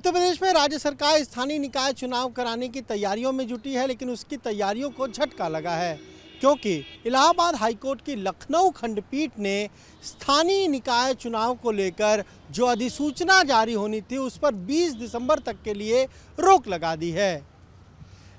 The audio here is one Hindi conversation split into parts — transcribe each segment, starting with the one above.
उत्तर प्रदेश में राज्य सरकार स्थानीय निकाय चुनाव कराने की तैयारियों में जुटी है लेकिन उसकी तैयारियों को झटका लगा है क्योंकि इलाहाबाद हाईकोर्ट की लखनऊ खंडपीठ ने स्थानीय निकाय चुनाव को लेकर जो अधिसूचना जारी होनी थी उस पर 20 दिसंबर तक के लिए रोक लगा दी है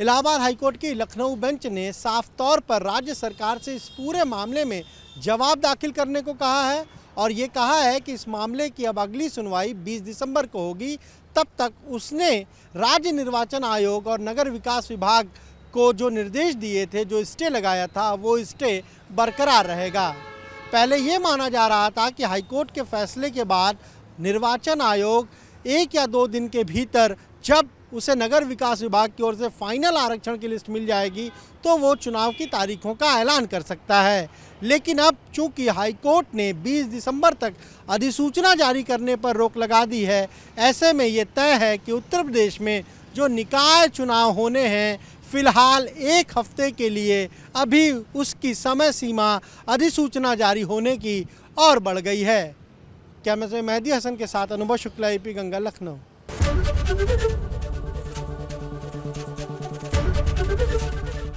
इलाहाबाद हाईकोर्ट की लखनऊ बेंच ने साफ तौर पर राज्य सरकार से इस पूरे मामले में जवाब दाखिल करने को कहा है और ये कहा है कि इस मामले की अब अगली सुनवाई 20 दिसंबर को होगी तब तक उसने राज्य निर्वाचन आयोग और नगर विकास विभाग को जो निर्देश दिए थे जो स्टे लगाया था वो स्टे बरकरार रहेगा पहले ये माना जा रहा था कि हाईकोर्ट के फैसले के बाद निर्वाचन आयोग एक या दो दिन के भीतर जब उसे नगर विकास विभाग की ओर से फाइनल आरक्षण की लिस्ट मिल जाएगी तो वो चुनाव की तारीखों का ऐलान कर सकता है लेकिन अब चूंकि हाईकोर्ट ने 20 दिसंबर तक अधिसूचना जारी करने पर रोक लगा दी है ऐसे में ये तय है कि उत्तर प्रदेश में जो निकाय चुनाव होने हैं फिलहाल एक हफ्ते के लिए अभी उसकी समय सीमा अधिसूचना जारी होने की और बढ़ गई है क्या मैं मेहदी हसन के साथ अनुभव शुक्ला एपी गंगा लखनऊ